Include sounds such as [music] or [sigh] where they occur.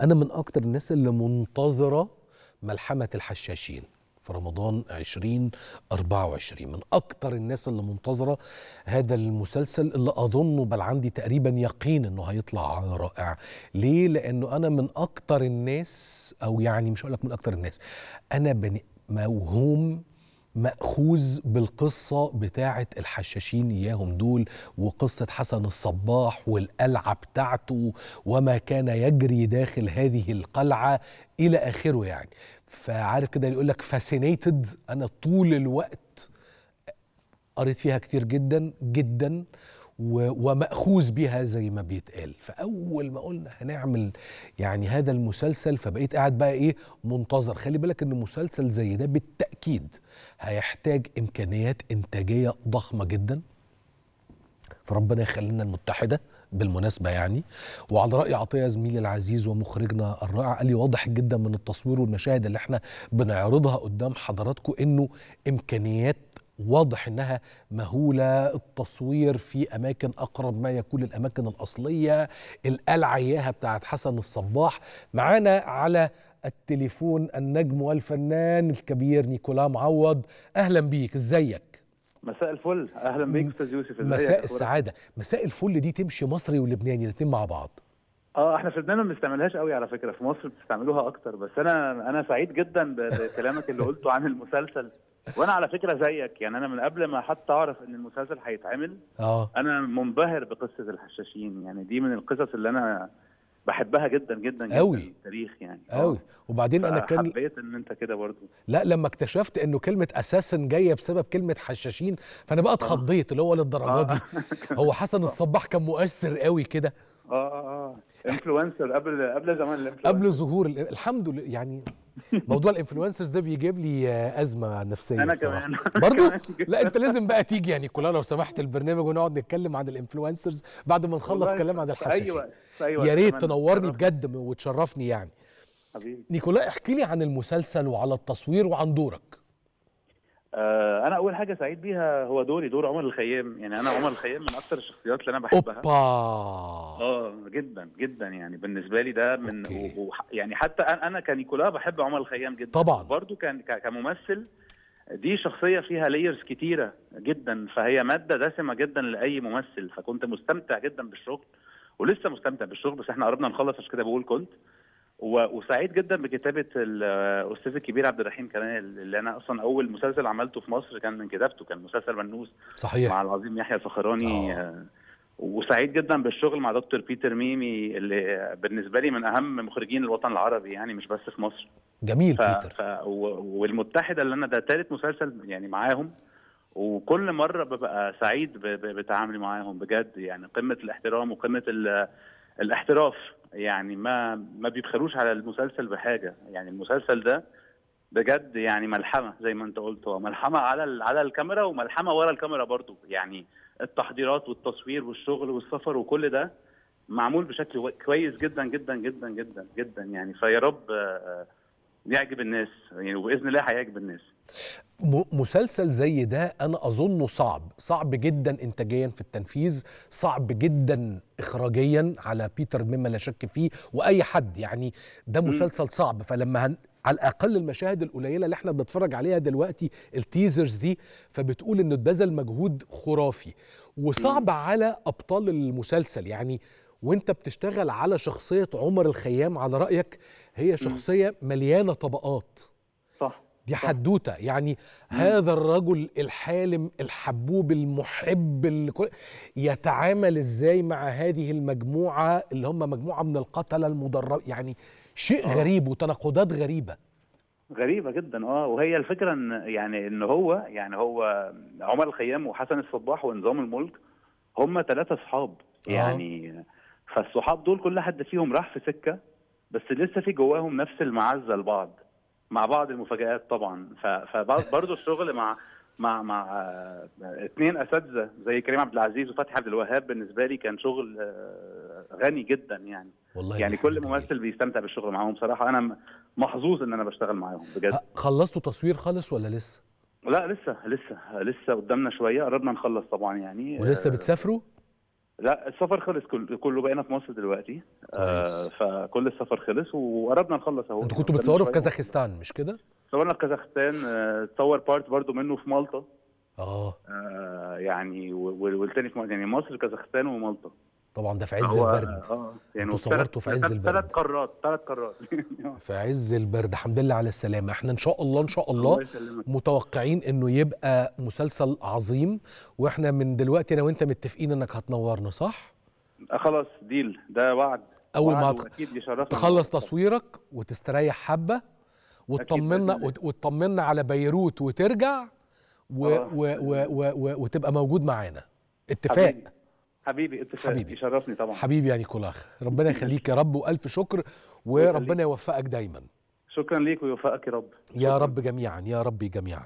انا من اكتر الناس اللي منتظره ملحمه الحشاشين في رمضان 2024 من اكتر الناس اللي منتظره هذا المسلسل اللي اظنه بل عندي تقريبا يقين انه هيطلع رائع ليه لانه انا من اكتر الناس او يعني مش هقول لك من اكتر الناس انا بني موهوم مأخوذ بالقصة بتاعة الحشاشين إياهم دول وقصة حسن الصباح والقلعة بتاعته وما كان يجري داخل هذه القلعة إلى آخره يعني فعارف كده يقول لك فاسينيتد أنا طول الوقت قريت فيها كتير جدا جدا ومأخوذ بيها زي ما بيتقال فأول ما قلنا هنعمل يعني هذا المسلسل فبقيت قاعد بقى إيه منتظر خلي بالك إن مسلسل زي ده بالتأكيد هيحتاج إمكانيات إنتاجية ضخمة جدا فربنا يخلينا المتحدة بالمناسبه يعني وعلى راي عطيه زميلي العزيز ومخرجنا الرائع قال لي واضح جدا من التصوير والمشاهد اللي احنا بنعرضها قدام حضراتكم انه امكانيات واضح انها مهوله التصوير في اماكن اقرب ما يكون للاماكن الاصليه القلعه اياها بتاعت حسن الصباح معانا على التليفون النجم والفنان الكبير نيكولا معوض اهلا بيك ازيك مساء الفل اهلا بيك استاذ يوسف مساء السعاده مساء الفل دي تمشي مصري ولبناني الاثنين مع بعض اه احنا في لبنان ما بنستعملهاش قوي على فكره في مصر بتستعملوها اكتر بس انا انا سعيد جدا بكلامك اللي قلته عن المسلسل وانا على فكره زيك يعني انا من قبل ما حتى اعرف ان المسلسل هيتعمل اه انا منبهر بقصه الحشاشين يعني دي من القصص اللي انا بحبها جدا جدا أوي. في التاريخ يعني قوي آه. وبعدين انا كان حبيت ان انت كده برضو لا لما اكتشفت انه كلمه اساسا جايه بسبب كلمه حشاشين فانا بقى آه. اتخضيت اللي هو للدرجه دي آه. [laughs] هو حسن الصباح كان مؤثر قوي كده اه اه اه انفلونسر قبل قبل زمان قبل ظهور الحمد لله يعني موضوع الانفلونسرز ده بيجيب لي ازمه نفسيه انا كمان [laughs] برضه لا انت لازم بقى تيجي يعني كلها لو سمحت البرنامج ونقعد نتكلم عن الانفلونسرز بعد ما نخلص كلام عن الحشاشين ايوه ايوه يا ريت تنورني بجد وتشرفني يعني حبيبي نيكولا احكي لي عن المسلسل وعلى التصوير وعن دورك آه، انا اول حاجه سعيد بيها هو دوري دور عمر الخيام يعني انا عمر الخيام من اكثر الشخصيات اللي انا بحبها اوبا اه جدا جدا يعني بالنسبه لي ده من و... يعني حتى انا كنيكولا بحب عمر الخيام جدا طبعا برضه كان كممثل دي شخصيه فيها لايرز كتيره جدا فهي ماده دسمه جدا لاي ممثل فكنت مستمتع جدا بالشغل ولسه مستمتع بالشغل بس احنا قربنا نخلص عشان كده بقول كنت وسعيد جدا بكتابه الاستاذ الكبير عبد الرحيم كمان اللي انا اصلا اول مسلسل عملته في مصر كان من كتابته كان مسلسل منوس صحيح مع العظيم يحيى صخراني آه. آه. وسعيد جدا بالشغل مع دكتور بيتر ميمي اللي بالنسبه لي من اهم مخرجين الوطن العربي يعني مش بس في مصر جميل ف... بيتر ف... والمتحده اللي انا ده ثالث مسلسل يعني معاهم وكل مره ببقى سعيد ب... ب... بتعاملي معاهم بجد يعني قمه الاحترام وقمه ال... الاحتراف يعني ما ما بيبخلوش على المسلسل بحاجه يعني المسلسل ده بجد يعني ملحمه زي ما انت قلت هو ملحمه على على الكاميرا وملحمه ورا الكاميرا برضو يعني التحضيرات والتصوير والشغل والسفر وكل ده معمول بشكل كويس جدا جدا جدا جدا جدا يعني فيا رب آه، آه، يعجب الناس يعني وباذن الله هيعجب الناس مسلسل زي ده انا اظنه صعب صعب جدا انتاجيا في التنفيذ صعب جدا اخراجيا على بيتر مما لا شك فيه واي حد يعني ده مسلسل صعب فلما هن على الاقل المشاهد القليله اللي احنا بنتفرج عليها دلوقتي التيزرز دي فبتقول انه اتبذل مجهود خرافي وصعب على ابطال المسلسل يعني وانت بتشتغل على شخصيه عمر الخيام على رايك هي شخصيه مليانه طبقات صح دي حدوته يعني هذا الرجل الحالم الحبوب المحب الكل يتعامل ازاي مع هذه المجموعه اللي هم مجموعه من القتله المدرب يعني شيء آه. غريب وتناقضات غريبه غريبه جدا اه وهي الفكره ان يعني ان هو يعني هو عمر الخيام وحسن الصباح ونظام الملك هم ثلاثه اصحاب آه. يعني فالصحاب دول كل حد فيهم راح في سكه بس لسه في جواهم نفس المعزه لبعض مع بعض المفاجآت طبعا فبرضه الشغل مع مع مع اثنين آه، اساتذه زي كريم عبد العزيز وفتحي عبد الوهاب بالنسبه لي كان شغل آه، غني جدا يعني والله يعني كل ممثل بيستمتع بالشغل معاهم بصراحه انا محظوظ ان انا بشتغل معاهم بجد خلصتوا تصوير خالص ولا لسه؟ لا لسه لسه لسه قدامنا شويه قربنا نخلص طبعا يعني ولسه آه، بتسافروا؟ لا السفر خلص كل كله بقينا في مصر دلوقتي آه فكل السفر خلص وقربنا نخلص اهو انتوا كنتوا بتصوروا في كازاخستان مش كده؟ صورنا في كازاخستان آه، اتصور آه بارت برضو منه في مالطا اه, آه، يعني والتاني في يعني مصر كازاخستان ومالطا طبعا ده في عز البرد اه يعني صورته في عز البرد ثلاث قارات ثلاث قارات [laughs] في عز البرد الحمد لله على السلامه احنا ان شاء الله ان شاء الله, الله متوقعين انه يبقى مسلسل عظيم واحنا من دلوقتي انا وانت متفقين انك هتنورنا صح آه، خلاص ديل ده وعد اول ما تخلص تصويرك وتستريح حبه وتطمنا وتطمنا على بيروت وترجع و... آه. و... و... و... وتبقى موجود معانا اتفاق حبيب. حبيبي انت حبيبي يشرفني طبعا حبيبي يا نيكولاخ ربنا يخليك يا رب والف شكر وربنا يوفقك دايما شكرا ليك ويوفقك يا رب يا رب جميعا يا ربي جميعا